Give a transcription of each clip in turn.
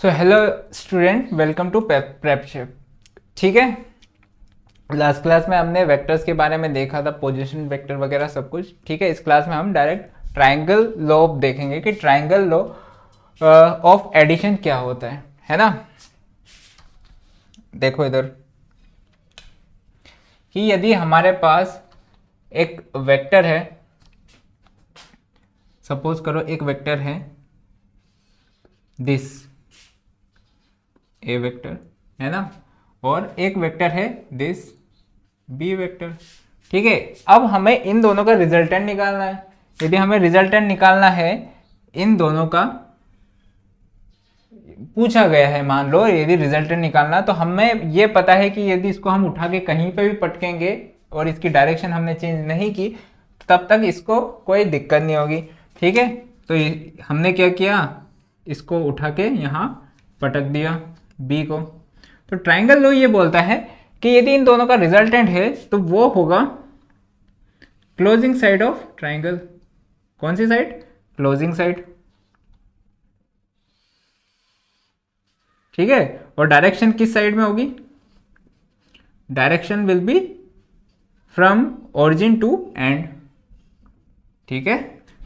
so hello student welcome to Prepship ठीक है last class में हमने वेक्टर्स के बारे में देखा था पोजीशन वेक्टर वगैरह सब कुछ ठीक है इस क्लास में हम डायरेक्ट ट्रायंगल लॉ देखेंगे कि ट्रायंगल लॉ ऑफ एडिशन क्या होता है है ना देखो इधर कि यदि हमारे पास एक वेक्टर है सपोज करो एक वेक्टर है दिस ए वेक्टर है ना और एक वेक्टर है दिस बी वेक्टर ठीक है अब हमें इन दोनों का रिजल्टेंट निकालना है यदि हमें रिजल्टेंट निकालना है इन दोनों का पूछा गया है मान लो यदि रिजल्टेंट निकालना तो हमें यह पता है कि यदि इसको हम उठा के कहीं पे भी पटकेंगे और इसकी डायरेक्शन हमने चेंज नहीं की तब तक इसको कोई दिक्कत नहीं होगी ठीक है तो हमने क्या किया इसको उठा के यहाँ पटक दिया बी को तो ट्राइंगल लो ये बोलता है कि यदि इन दोनों का रिजल्टेंट है तो वो होगा क्लोजिंग साइड ऑफ ट्राइंगल कौन सी साइड क्लोजिंग साइड ठीक है और डायरेक्शन किस साइड में होगी direction will be from origin to end ठीक है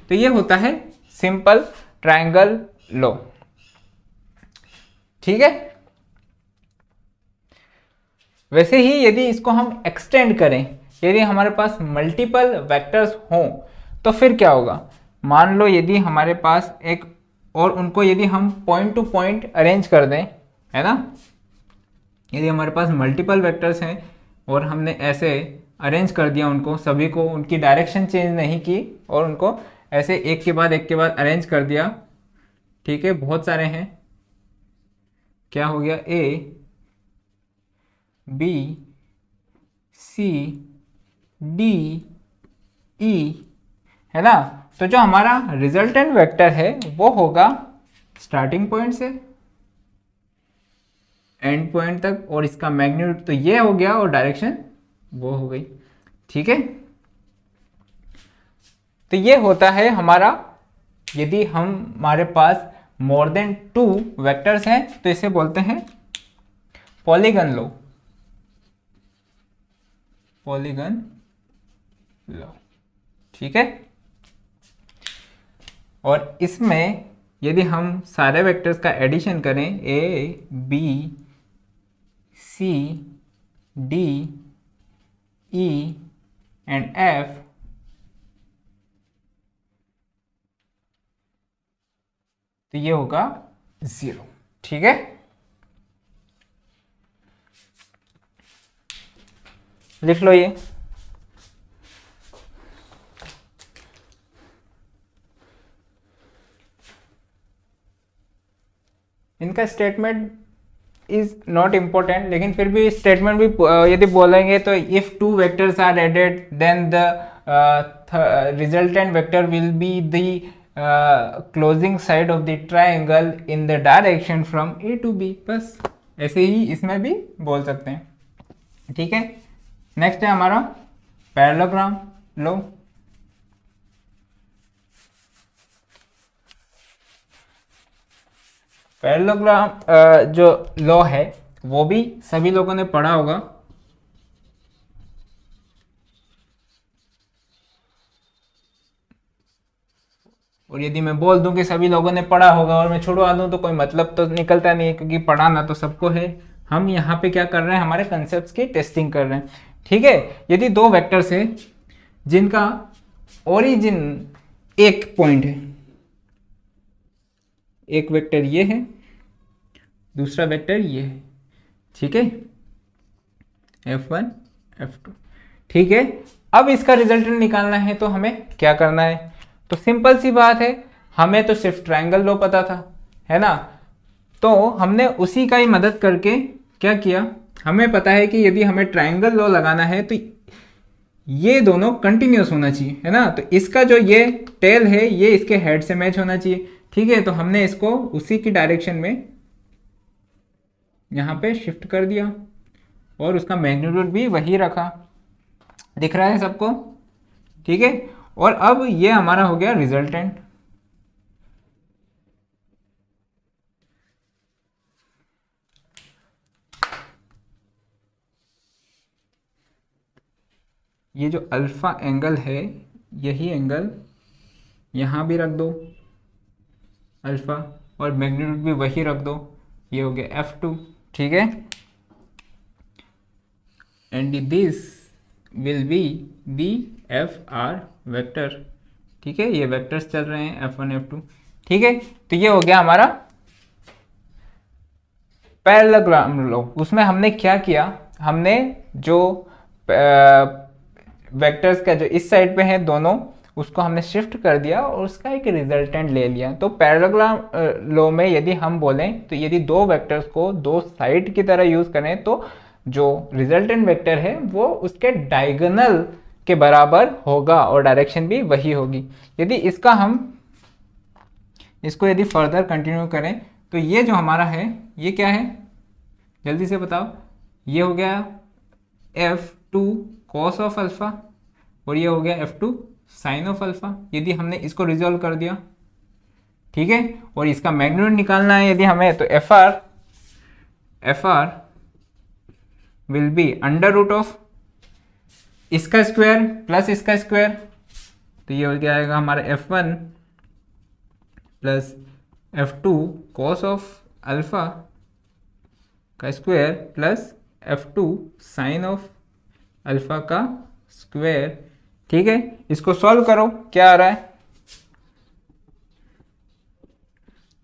तो ये होता है सिंपल ट्राइंगल लो ठीक है वैसे ही यदि इसको हम एक्सटेंड करें यदि हमारे पास मल्टीपल वेक्टर्स हों तो फिर क्या होगा मान लो यदि हमारे पास एक और उनको यदि हम पॉइंट टू पॉइंट अरेंज कर दें है ना यदि हमारे पास मल्टीपल वेक्टर्स हैं और हमने ऐसे अरेंज कर दिया उनको सभी को उनकी डायरेक्शन चेंज नहीं की और उनको ऐसे एक के बाद एक के बाद अरेंज कर दिया ठीक है बहुत सारे हैं क्या हो गया ए बी सी डी ई है ना तो जो हमारा रिजल्टेंट वेक्टर है वो होगा स्टार्टिंग पॉइंट से एंड पॉइंट तक और इसका मैग्नीट्यूड तो ये हो गया और डायरेक्शन वो हो गई ठीक है तो ये होता है हमारा यदि हम हमारे पास मोर देन टू वेक्टर्स हैं तो इसे बोलते हैं पॉलीगन लो पॉलीगन लो ठीक है और इसमें यदि हम सारे वेक्टर्स का एडिशन करें A B C D E and F तो ये होगा जीरो ठीक है लिख लो ये इनका स्टेटमेंट इज नॉट इम्पोर्टेंट लेकिन फिर भी स्टेटमेंट भी यदि बोलेंगे तो if two vectors are added then the resultant vector will be the closing side of the triangle in the direction from A to B बस ऐसे ही इसमें भी बोल सकते हैं ठीक है नेक्स्ट है हमारा पैरलोग्राम लो पैरलोग्राम जो लॉ है वो भी सभी लोगों ने पढ़ा होगा और यदि मैं बोल दूं कि सभी लोगों ने पढ़ा होगा और मैं छोड़वा दूं तो कोई मतलब तो निकलता नहीं है क्योंकि पढ़ाना तो सबको है हम यहाँ पे क्या कर रहे हैं हमारे कंसेप्ट की टेस्टिंग कर रहे हैं ठीक है यदि दो वेक्टर्स है जिनका ओरिजिन एक पॉइंट है एक वेक्टर ये है दूसरा वेक्टर ये है ठीक है एफ वन एफ टू ठीक है अब इसका रिजल्टेंट निकालना है तो हमें क्या करना है तो सिंपल सी बात है हमें तो सिर्फ ट्रायंगल लो पता था है ना तो हमने उसी का ही मदद करके क्या किया हमें पता है कि यदि हमें ट्रायंगल लो लगाना है तो ये दोनों कंटिन्यूस होना चाहिए है ना तो इसका जो ये टेल है ये इसके हेड से मैच होना चाहिए ठीक है तो हमने इसको उसी की डायरेक्शन में यहाँ पे शिफ्ट कर दिया और उसका मैग्नीट्यूड भी वही रखा दिख रहा है सबको ठीक है और अब ये हमारा हो गया रिजल्टेंट ये जो अल्फ़ा एंगल है यही एंगल यहां भी रख दो अल्फ़ा और मैग्नीट्यूड भी वही रख दो ये हो गया एफ टू ठीक है and this will be the F R vector ठीक है ये वैक्टर्स चल रहे हैं एफ वन एफ टू ठीक है तो ये हो गया हमारा पैरेललोग्राम लो उसमें हमने क्या किया हमने जो वेक्टर्स का जो इस साइड पे हैं दोनों उसको हमने शिफ्ट कर दिया और उसका एक रिजल्टेंट ले लिया तो पैराग्राम लो में यदि हम बोलें तो यदि दो वेक्टर्स को दो साइड की तरह यूज़ करें तो जो रिजल्टेंट वेक्टर है वो उसके डायगोनल के बराबर होगा और डायरेक्शन भी वही होगी यदि इसका हम इसको यदि फर्दर कंटिन्यू करें तो ये जो हमारा है ये क्या है जल्दी से बताओ ये हो गया F two cos of alpha और ये हो गया F two sine of alpha यदि हमने इसको रिजोल्व कर दिया ठीक है और इसका मैग्नीट्यूड निकालना है यदि हमें तो F R F R will be under root of इसका स्क्वायर प्लस इसका स्क्वायर तो ये हो गया आएगा हमारा F one plus F two cos of alpha का square plus F two sine of alpha का स्क्वायर ठीक है इसको सॉल्व करो क्या आ रहा है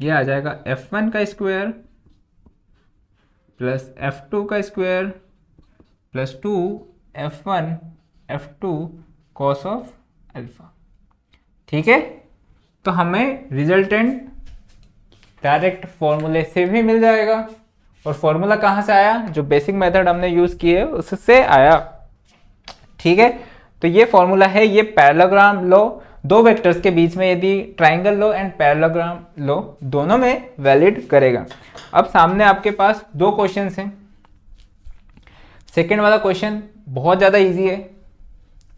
ये आ जाएगा एफ वन का स्क्वायर प्लस एफ टू का square plus two F one F two cos of alpha ठीक है तो हमें रिजल्टेंट डायरेक्ट फॉर्मूले से भी मिल जाएगा और फॉर्मूला कहाँ से आया जो बेसिक मेथड हमने यूज़ किए उससे आया ठीक है तो ये फॉर्मूला है ये पैरलोग्राम लो दो वेक्टर्स के बीच में यदि triangle law and parallelogram law दोनों में वैलिड करेगा अब सामने आपके पास दो क्वेश्चन हैं सेकेंड वाला क्वेश्चन बहुत ज़्यादा ईजी है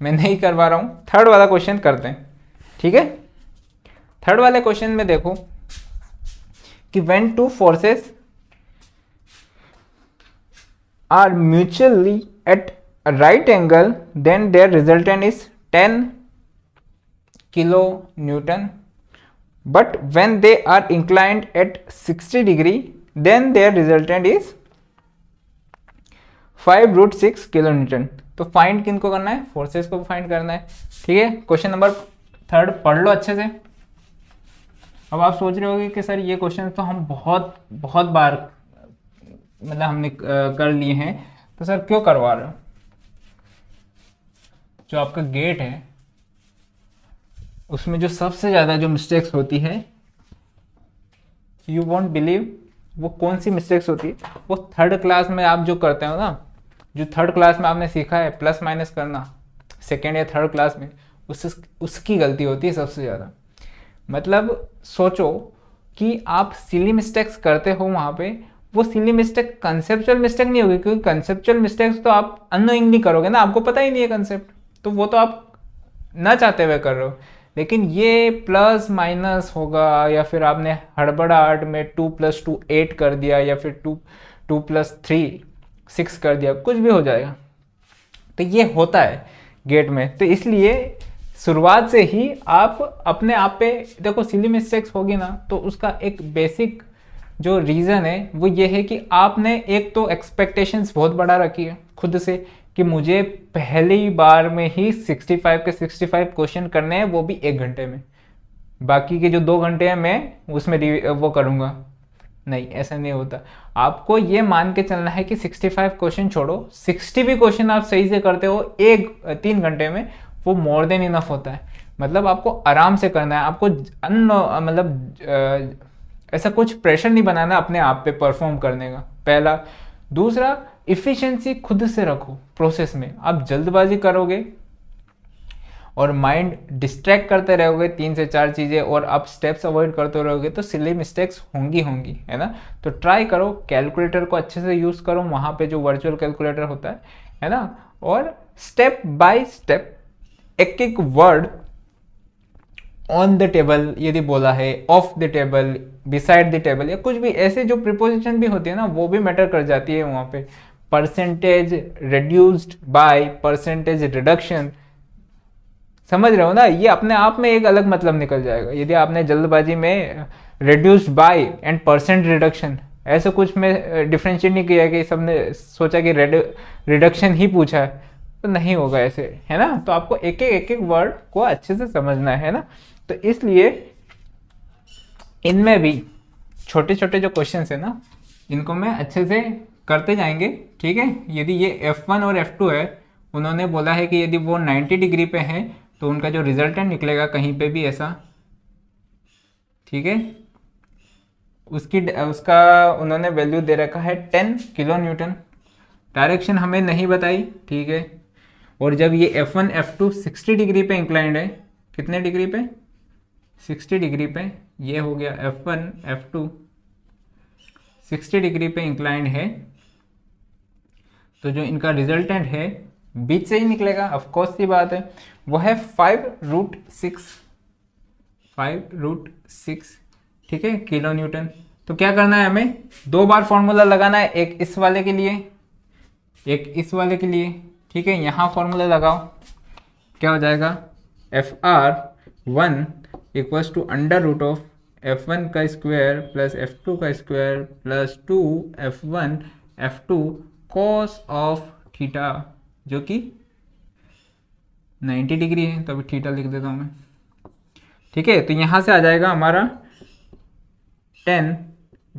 मैं नहीं करवा रहा हूँ थर्ड वाला क्वेश्चन करते हैं ठीक है थर्ड वाले क्वेश्चन में देखो कि when two forces are mutually at a right angle then their resultant is 10 kilo newton but when they are inclined at 60 degree then their resultant is 5 root 6 kilo kilonewton तो find किन को करना है forces को find करना है ठीक है क्वेश्चन नंबर थर्ड पढ़ लो अच्छे से अब आप सोच रहे होगे कि सर ये क्वेश्चन तो हम बहुत बहुत बार मतलब हमने कर लिए हैं तो सर क्यों करवा रहे हो जो आपका गेट है उसमें जो सबसे ज़्यादा जो मिस्टेक्स होती है यू वॉन्ट बिलीव वो कौन सी मिस्टेक्स होती है वो थर्ड क्लास में आप जो करते हो ना जो थर्ड क्लास में आपने सीखा है प्लस माइनस करना सेकेंड या थर्ड क्लास में उस उसकी गलती होती है सबसे ज़्यादा मतलब सोचो कि आप सिली मिस्टेक्स करते हो वहाँ पे वो सिली मिस्टेक कंसेप्चुअल मिस्टेक नहीं होगी क्योंकि कंसेप्चुअल मिस्टेक्स तो आप अनोइंगली करोगे ना आपको पता ही नहीं है कंसेप्ट तो वो तो आप ना चाहते हुए कर रहे हो लेकिन ये प्लस माइनस होगा या फिर आपने हड़बड़ाहट में टू प्लस टू एट कर दिया या फिर two two plus three six कर दिया कुछ भी हो जाएगा तो ये होता है गेट में तो इसलिए शुरुआत से ही आप अपने आप पे देखो सिली मिस्टेक्स होगी ना तो उसका एक बेसिक जो रीज़न है वो ये है कि आपने एक तो एक्सपेक्टेशंस बहुत बड़ा रखी है खुद से कि मुझे पहली बार में ही 65 के 65 क्वेश्चन करने हैं वो भी एक घंटे में बाकी के जो दो घंटे हैं मैं उसमें वो करूँगा नहीं ऐसा नहीं होता आपको ये मान के चलना है कि 65 क्वेश्चन छोड़ो 60 भी क्वेश्चन आप सही से करते हो एक तीन घंटे में वो मोर देन इनफ होता है मतलब आपको आराम से करना है आपको अन मतलब ऐसा कुछ प्रेशर नहीं बनाना अपने आप पे परफॉर्म करने का पहला दूसरा इफिशियंसी खुद से रखो प्रोसेस में आप जल्दबाजी करोगे और माइंड डिस्ट्रैक्ट करते रहोगे तीन से चार चीज़ें और आप स्टेप्स अवॉइड करते रहोगे तो सिली मिस्टेक्स होंगी होंगी है ना तो ट्राई करो कैलकुलेटर को अच्छे से यूज़ करो वहाँ पे जो वर्चुअल कैलकुलेटर होता है है ना और स्टेप बाय स्टेप एक एक वर्ड ऑन द टेबल यदि बोला है of the table beside the table या कुछ भी ऐसे जो प्रिपोजिशन भी होती है ना वो भी मैटर कर जाती है वहाँ पे percentage reduced by percentage reduction समझ रहे हो ना ये अपने आप में एक अलग मतलब निकल जाएगा यदि आपने जल्दबाजी में reduced by and percent reduction ऐसे कुछ में डिफ्रेंशिएट नहीं किया कि सबने सोचा कि रिडक्शन ही पूछा है तो नहीं होगा ऐसे है ना तो आपको एक एक एक एक वर्ड को अच्छे से समझना है ना तो इसलिए इनमें भी छोटे छोटे जो क्वेश्चन है ना इनको मैं अच्छे से करते जाएंगे ठीक है यदि ये F1 और F2 है उन्होंने बोला है कि यदि वो 90 डिग्री पे है तो उनका जो रिजल्टेंट निकलेगा कहीं पे भी ऐसा ठीक है उसकी उसका उन्होंने वैल्यू दे रखा है 10 किलो न्यूटन डायरेक्शन हमें नहीं बताई ठीक है और जब ये F1 F2 60 डिग्री पे इंक्लाइंड है कितने डिग्री पे 60 डिग्री पे ये हो गया F1 F2 60 डिग्री पे इंक्लाइंड है तो जो इनका रिजल्टेंट है बीच से ही निकलेगा ऑफकोर्स की बात है वह है five root six five root six ठीक है किलो न्यूटन तो क्या करना है हमें दो बार फॉर्मूला लगाना है एक इस वाले के लिए एक इस वाले के लिए ठीक है यहाँ फॉर्मूला लगाओ क्या हो जाएगा F R one equals to under root of F one का स्क्वायर प्लस एफ टू का square plus two F one F two cos of theta जो कि 90 डिग्री है तो अभी थीटा लिख देता हूँ मैं ठीक है तो यहाँ से आ जाएगा हमारा टेन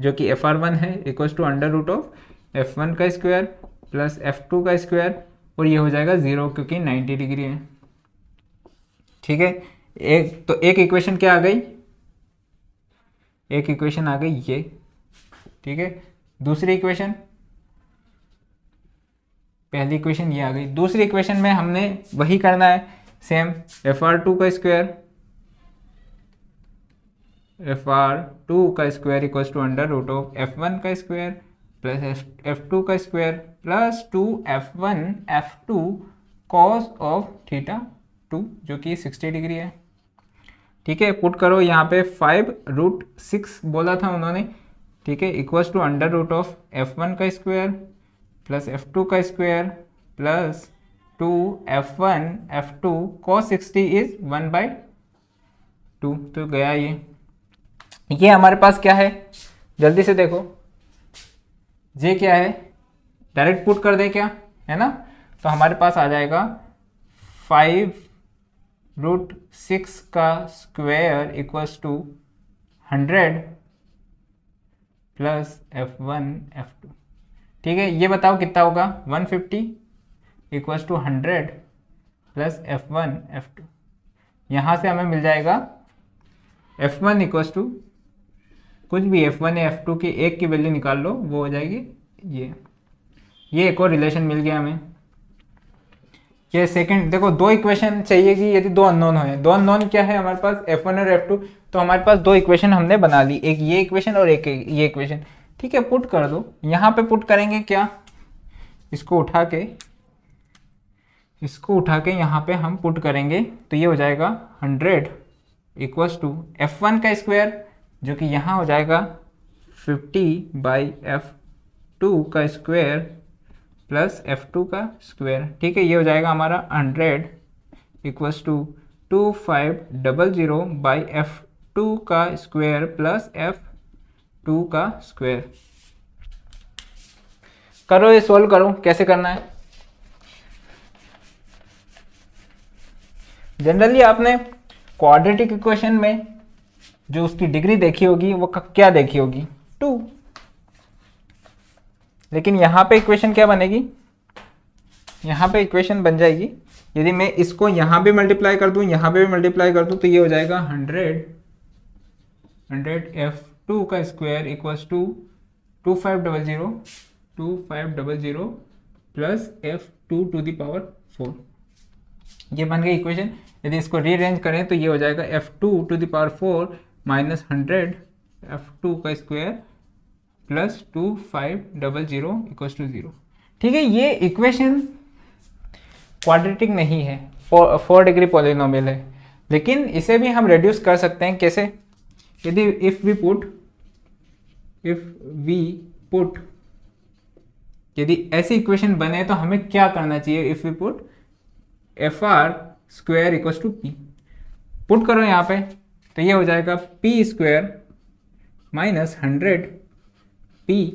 जो कि एफ आर वन है equals to under root of F one का स्क्वायर प्लस एफ टू का स्क्वायर और ये हो जाएगा ज़ीरो क्योंकि 90 डिग्री है ठीक है एक तो एक इक्वेशन क्या आ गई एक इक्वेशन आ गई ये ठीक है दूसरी इक्वेशन पहली इक्वेशन ये आ गई दूसरी इक्वेशन में हमने वही करना है सेम एफ आर टू का स्क्वायर एफ आर टू का square equal to under root of F one का स्क्वायर प्लस एफ टू का square plus two F one F two cos of theta two जो कि sixty degree है ठीक है put करो यहाँ पे फाइव रूट सिक्स बोला था उन्होंने ठीक है equal to under root of F one का स्क्वायर प्लस एफ टू का square plus two F one F two cos sixty is one by two तो गया ये ये हमारे पास क्या है जल्दी से देखो ये क्या है डायरेक्ट पुट कर दे क्या है ना तो हमारे पास आ जाएगा फाइव रूट सिक्स का square equals to hundred plus F one F two ठीक है ये बताओ कितना होगा 150 fifty equals to hundred plus F one F two यहाँ से हमें मिल जाएगा एफ वन इक्वल्स टू कुछ भी एफ वन या एफ टू की एक की वैल्यू निकाल लो वो हो जाएगी ये ये एक और रिलेशन मिल गया हमें ये सेकंड देखो दो इक्वेशन चाहिए कि यदि दो अननोन हो दो अननोन क्या है हमारे पास एफ वन और एफ टू तो हमारे पास दो इक्वेशन हमने बना ली एक ये इक्वेशन और एक ये इक्वेशन ठीक है पुट कर दो यहाँ पे पुट करेंगे क्या इसको उठा के इसको उठा के यहाँ पे हम पुट करेंगे तो ये हो जाएगा hundred equals to F one का स्क्वायर जो कि यहाँ हो जाएगा फिफ्टी बाई एफ टू का स्क्वायर प्लस एफ टू का स्क्वायर ठीक है ये हो जाएगा हमारा hundred equals to two five double zero by F two का स्क्वायर प्लस एफ टू का स्क्वायर करो ये सॉल्व करो कैसे करना है जनरली आपने क्वाड्रेटिक इक्वेशन में जो उसकी डिग्री देखी होगी वो क्या देखी होगी टू लेकिन यहां पे इक्वेशन क्या बनेगी यहां पे इक्वेशन बन जाएगी यदि मैं इसको यहां पे मल्टीप्लाई कर दू यहां पे भी मल्टीप्लाई कर दू तो ये हो जाएगा हंड्रेड हंड्रेड एफ टू का square equals to two five double zero two five double zero plus F two to the power four ये बन गई इक्वेशन यदि इसको रीअरेंज करें तो ये हो जाएगा F two to the power four minus hundred F two का square plus two five double zero equals to zero ठीक है ये इक्वेशन क्वाड्रेटिक नहीं है फोर डिग्री पॉलिनोमियल है लेकिन इसे भी हम रिड्यूस कर सकते हैं कैसे यदि if we put if we put यदि ऐसी इक्वेशन बने तो हमें क्या करना चाहिए if we put F R square equal to P put करो यहाँ पे तो ये हो जाएगा P square minus hundred P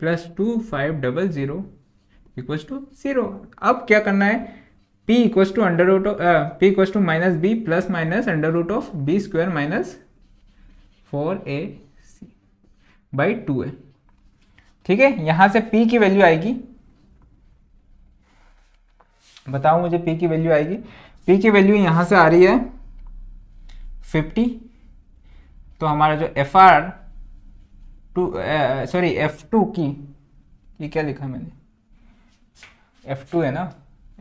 plus two five double zero equal to zero अब क्या करना है p equal to under root of P equal to minus B plus minus under root of B square minus four A by two है ठीक है यहां से P की वैल्यू आएगी बताओ मुझे पी की वैल्यू आएगी पी की वैल्यू यहां से आ रही है फिफ्टी तो हमारा जो F R two sorry F two की ये क्या लिखा मैंने एफ टू है ना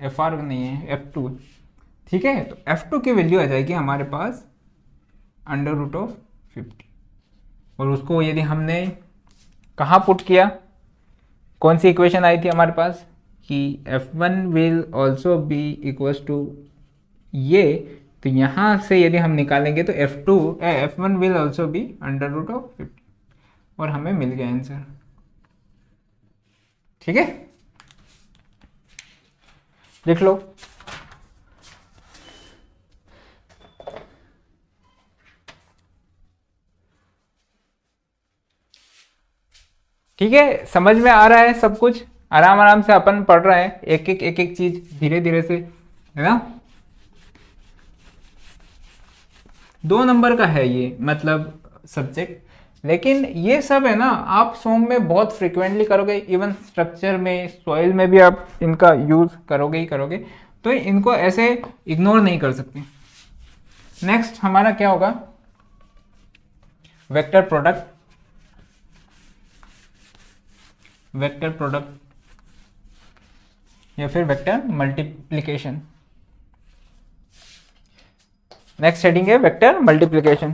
एफ आर नहीं है एफ टू ठीक है तो एफ टू की वैल्यू आ जाएगी हमारे पास अंडर रूट ऑफ फिफ्टी और उसको यदि हमने कहाँ पुट किया कौन सी इक्वेशन आई थी हमारे पास कि F1 one will also be equals to ये तो यहाँ से यदि हम निकालेंगे तो F2 two F one will also be under root of fifty और हमें मिल गया आंसर ठीक है लिख लो ठीक है समझ में आ रहा है सब कुछ आराम आराम से अपन पढ़ रहे हैं एक एक एक एक चीज धीरे धीरे से है ना दो नंबर का है ये मतलब सब्जेक्ट लेकिन ये सब है ना आप सोम में बहुत फ्रिक्वेंटली करोगे इवन स्ट्रक्चर में सॉइल में भी आप इनका यूज करोगे ही करोगे तो इनको ऐसे इग्नोर नहीं कर सकते नेक्स्ट हमारा क्या होगा वेक्टर प्रोडक्ट वेक्टर प्रोडक्ट या फिर वेक्टर मल्टीप्लिकेशन नेक्स्ट हेडिंग है वेक्टर मल्टीप्लिकेशन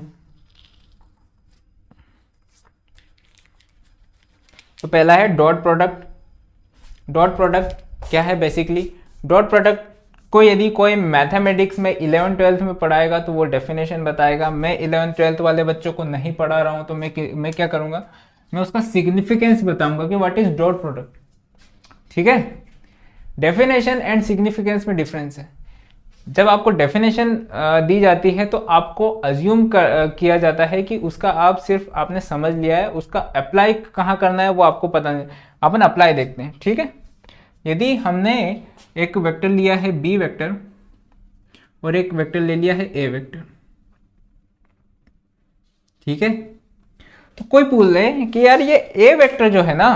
तो पहला है डॉट प्रोडक्ट डॉट प्रोडक्ट क्या है बेसिकली डॉट प्रोडक्ट को यदि कोई मैथमेटिक्स में इलेवन ट्वेल्थ में पढ़ाएगा तो वो डेफिनेशन बताएगा मैं इलेवन ट्वेल्थ वाले बच्चों को नहीं पढ़ा रहा हूँ तो मैं मैं क्या करूँगा मैं उसका सिग्निफिकेंस बताऊंगा कि व्हाट इज डॉट प्रोडक्ट ठीक है डेफिनेशन एंड सिग्निफिकेंस में डिफरेंस है जब आपको डेफिनेशन दी जाती है तो आपको अज्यूम किया जाता है कि उसका आप सिर्फ आपने समझ लिया है उसका अप्लाई कहाँ करना है वो आपको पता नहीं अपन अप्लाई देखते हैं ठीक है यदि हमने एक वेक्टर लिया है बी वेक्टर और एक वेक्टर ले लिया है ए वेक्टर ठीक है तो कोई पूछ ले कि यार ये ए वेक्टर जो है ना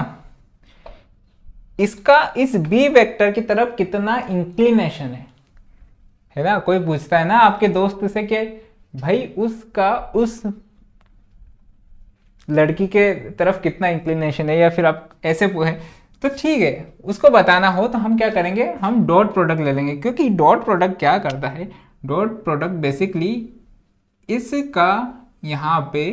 इसका इस बी वेक्टर की तरफ कितना इंक्लिनेशन है है ना कोई पूछता है ना आपके दोस्त से कि भाई उसका उस लड़की के तरफ कितना इंक्लिनेशन है या फिर आप ऐसे पूछे तो ठीक है उसको बताना हो तो हम क्या करेंगे हम डॉट प्रोडक्ट ले लेंगे क्योंकि डॉट प्रोडक्ट क्या करता है डॉट प्रोडक्ट बेसिकली इसका यहाँ पे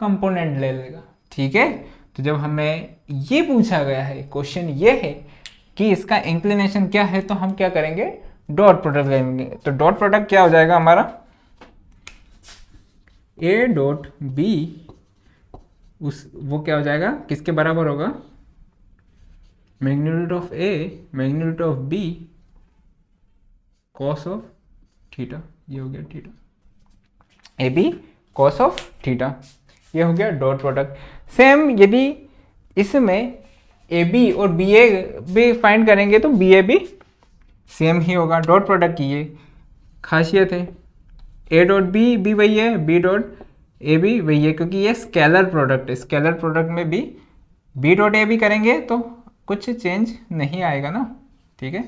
कंपोनेंट ले लेगा ठीक है तो जब हमें ये पूछा गया है क्वेश्चन ये है कि इसका इंक्लिनेशन क्या है तो हम क्या करेंगे डॉट प्रोडक्ट लेंगे तो डॉट प्रोडक्ट क्या हो जाएगा हमारा ए डॉट बी उस वो क्या हो जाएगा किसके बराबर होगा magnitude of A magnitude of B cos of theta ये हो गया theta A B cos of theta ये हो गया डॉट प्रोडक्ट सेम यदि इसमें ए बी और बी ए भी फाइंड करेंगे तो बी ए भी सेम ही होगा डॉट प्रोडक्ट की ये खासियत है ए डॉट बी भी वही है बी डॉट ए भी वही है क्योंकि ये स्केलर प्रोडक्ट है स्केलर प्रोडक्ट में भी बी डॉट ए भी करेंगे तो कुछ चेंज नहीं आएगा ना ठीक है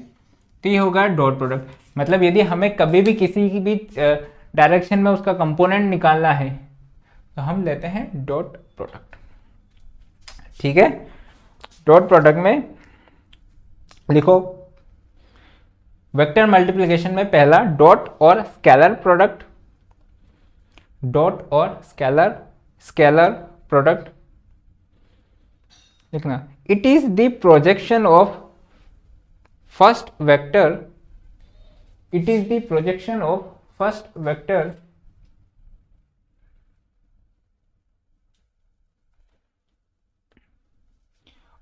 तो ये होगा डॉट प्रोडक्ट मतलब यदि हमें कभी भी किसी की भी डायरेक्शन में उसका कंपोनेंट निकालना है तो हम लेते हैं डॉट प्रोडक्ट ठीक है डॉट प्रोडक्ट में लिखो वेक्टर मल्टीप्लिकेशन में पहला डॉट और स्केलर प्रोडक्ट डॉट और स्केलर स्केलर प्रोडक्ट लिखना it is the projection of first vector it is the projection of first vector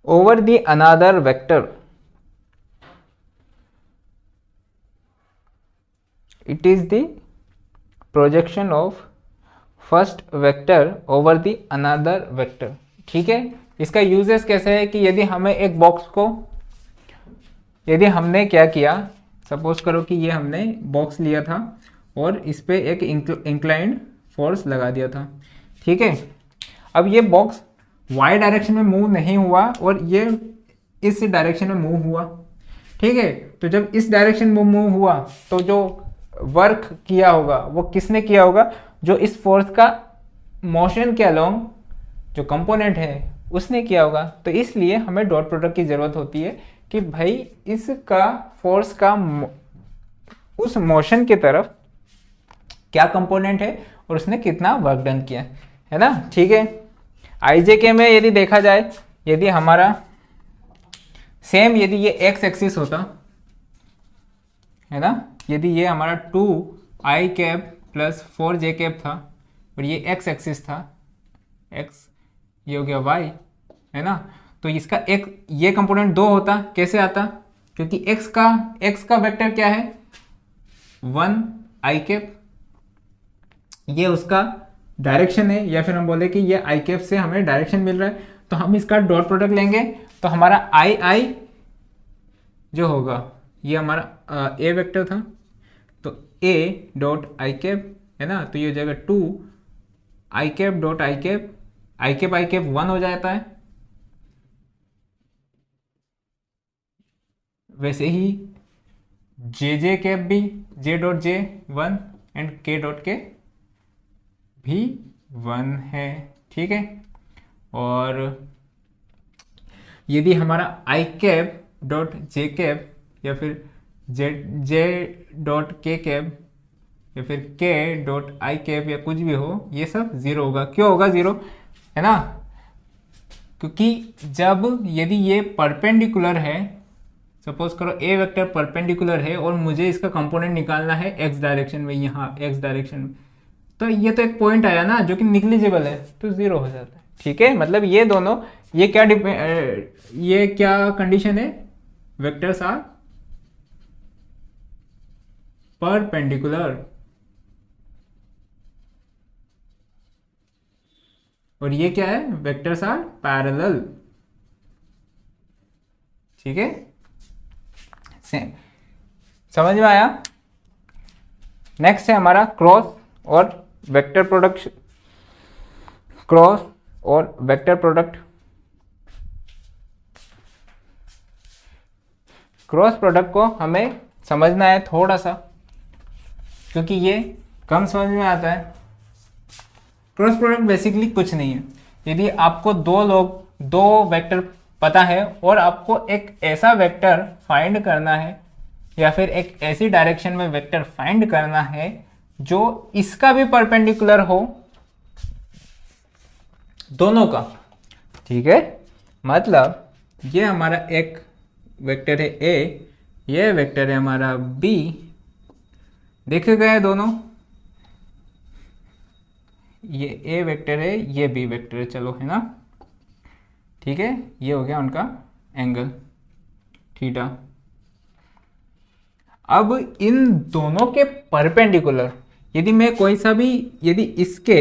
over the another vector it is the projection of first vector over the another vector ठीक है इसका uses कैसे है कि यदि हमें एक बॉक्स को यदि हमने क्या किया सपोज करो कि ये हमने बॉक्स लिया था और इस पर एक इंक्लाइंड फोर्स लगा दिया था ठीक है अब ये बॉक्स वाई डायरेक्शन में मूव नहीं हुआ और ये इस डायरेक्शन में मूव हुआ ठीक है तो जब इस डायरेक्शन में मूव हुआ तो जो वर्क किया होगा वो किसने किया होगा जो इस फोर्स का मोशन के अलोंग जो कंपोनेंट है उसने किया होगा तो इसलिए हमें डॉट प्रोडक्ट की ज़रूरत होती है कि भाई इसका फोर्स का उस मोशन की तरफ क्या कंपोनेंट है और उसने कितना वर्क डन किया है ना ठीक है आईजे के में यदि देखा जाए यदि हमारा सेम यदि ये एक्स एक्सिस होता है ना यदि ये हमारा two I cap plus four J cap था और ये एक्स एक्सिस था एक्स ये हो गया वाई है ना तो इसका एक ये कंपोनेंट दो होता कैसे आता क्योंकि एक्स का एक्स का वेक्टर क्या है वन आई कैप ये उसका डायरेक्शन है या फिर हम बोले कि ये आई कैप से हमें डायरेक्शन मिल रहा है तो हम इसका डॉट प्रोडक्ट लेंगे तो हमारा आई आई जो होगा ये हमारा ए वेक्टर था तो ए डॉट आई कैप है ना तो ये हो जाएगा two I cap dot I cap I cap I cap one हो जाता है वैसे ही जे जे कैप भी J dot J one and K dot K भी वन है ठीक है और यदि हमारा I cap dot J cap या फिर जे जे डॉट के कैब या फिर के डॉट आई कैब या कुछ भी हो ये सब ज़ीरो होगा क्यों होगा ज़ीरो है ना क्योंकि जब यदि ये परपेंडिकुलर है सपोज करो ए वेक्टर परपेंडिकुलर है और मुझे इसका कंपोनेंट निकालना है एक्स डायरेक्शन में यहाँ एक्स डायरेक्शन में तो ये तो एक पॉइंट आया ना जो कि निग्लिजिबल है तो ज़ीरो हो जाता है ठीक है मतलब ये दोनों ये क्या ये क्या कंडीशन है वेक्टर्स आर परपेंडिकुलर और ये क्या है वेक्टर्स आर पैरेलल ठीक है सेम समझ में आया नेक्स्ट है हमारा क्रॉस और वेक्टर प्रोडक्ट क्रॉस और वेक्टर प्रोडक्ट क्रॉस प्रोडक्ट को हमें समझना है थोड़ा सा क्योंकि ये कम समझ में आता है क्रॉस प्रोडक्ट बेसिकली कुछ नहीं है यदि आपको दो लोग दो वेक्टर पता है और आपको एक ऐसा वेक्टर फाइंड करना है या फिर एक ऐसी डायरेक्शन में वेक्टर फाइंड करना है जो इसका भी परपेंडिकुलर हो दोनों का ठीक है मतलब ये हमारा एक वेक्टर है ए ये वेक्टर है हमारा बी देखे गए दोनों ये ए वेक्टर है ये बी वेक्टर है चलो है ना ठीक है ये हो गया उनका एंगल थीटा अब इन दोनों के परपेंडिकुलर यदि मैं कोई सा भी यदि इसके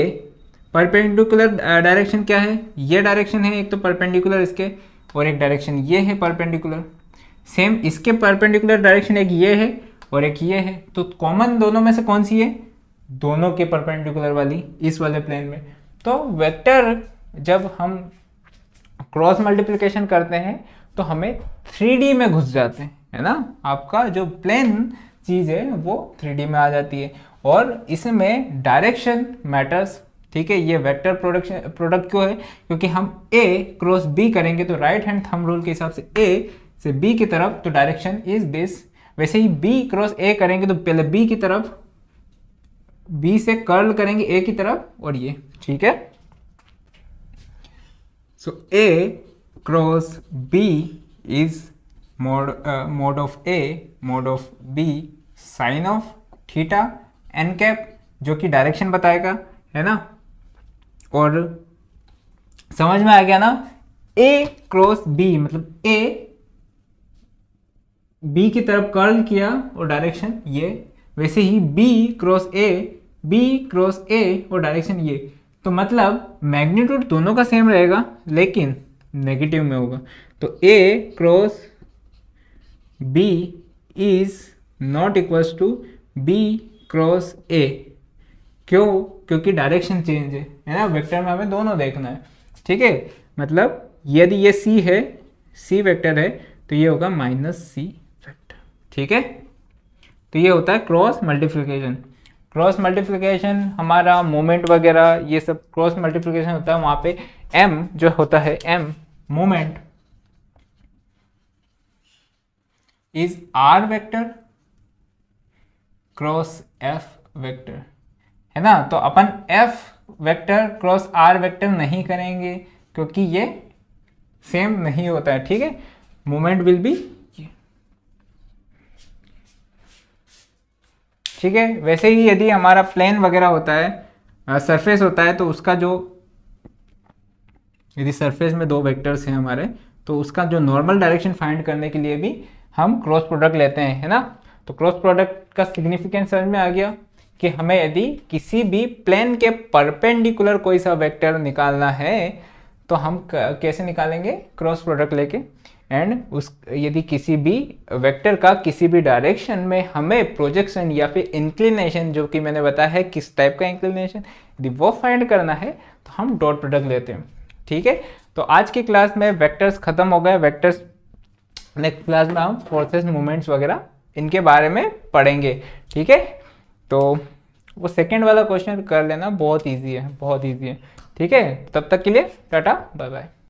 परपेंडिकुलर डायरेक्शन क्या है ये डायरेक्शन है एक तो परपेंडिकुलर इसके और एक डायरेक्शन ये है परपेंडिकुलर सेम इसके परपेंडिकुलर डायरेक्शन एक ये है और एक ये है तो कॉमन दोनों में से कौन सी है दोनों के परपेंडिकुलर वाली इस वाले प्लेन में तो वेक्टर जब हम क्रॉस मल्टीप्लिकेशन करते हैं तो हमें थ्री में घुस जाते हैं है ना आपका जो प्लेन चीज़ है वो थ्री में आ जाती है और इसमें डायरेक्शन मैटर्स ठीक है ये वेक्टर प्रोडक्शन प्रोडक्ट क्यों है क्योंकि हम ए क्रॉस बी करेंगे तो राइट हैंड थम रूल के हिसाब से ए से बी की तरफ तो डायरेक्शन इज दिस वैसे ही बी क्रॉस ए करेंगे तो पहले बी की तरफ बी से कर्ल करेंगे ए की तरफ और ये ठीक है so A cross B is mod mod of A mod of B sine of theta N cap जो कि डायरेक्शन बताएगा है ना और समझ में आ गया ना ए क्रॉस बी मतलब ए बी की तरफ कर्ल किया और डायरेक्शन ये वैसे ही B cross A B cross A और डायरेक्शन ये तो मतलब मैग्नीट्यूड दोनों का सेम रहेगा लेकिन नेगेटिव में होगा तो A cross B is not equals to B cross A क्यों क्योंकि डायरेक्शन चेंज है है ना वेक्टर में हमें दोनों देखना है ठीक है मतलब यदि ये सी है सी वेक्टर है तो ये होगा माइनस सी वेक्टर ठीक है तो ये होता है क्रॉस मल्टीप्लिकेशन क्रॉस मल्टीप्लिकेशन हमारा मोमेंट वगैरह ये सब क्रॉस मल्टीप्लिकेशन होता है वहाँ पे एम जो होता है M moment is R vector cross F vector है ना तो अपन F vector cross R vector नहीं करेंगे क्योंकि ये सेम नहीं होता है ठीक है मोमेंट विल बी ठीक है वैसे ही यदि हमारा प्लेन वगैरह होता है सरफेस होता है तो उसका जो यदि सरफेस में दो वेक्टर्स हैं हमारे तो उसका जो नॉर्मल डायरेक्शन फाइंड करने के लिए भी हम क्रॉस प्रोडक्ट लेते हैं है ना तो क्रॉस प्रोडक्ट का सिग्निफिकेंस समझ में आ गया कि हमें यदि किसी भी प्लेन के परपेंडिकुलर कोई सा वेक्टर निकालना है तो हम कैसे निकालेंगे क्रॉस प्रोडक्ट लेके एंड उस यदि किसी भी वेक्टर का किसी भी डायरेक्शन में हमें प्रोजेक्शन या फिर इंक्लिनेशन जो कि मैंने बताया है किस टाइप का इंक्लिनेशन यदि वो फाइंड करना है तो हम डॉट प्रोडक्ट लेते हैं ठीक है तो आज की क्लास में वेक्टर्स खत्म हो गए वेक्टर्स नेक्स्ट क्लास में हम फोर्सेस मूवमेंट्स वगैरह इनके बारे में पढ़ेंगे ठीक है तो वो सेकेंड वाला क्वेश्चन कर लेना बहुत ईजी है बहुत ईजी है ठीक है तब तक के लिए टाटा बाय बाय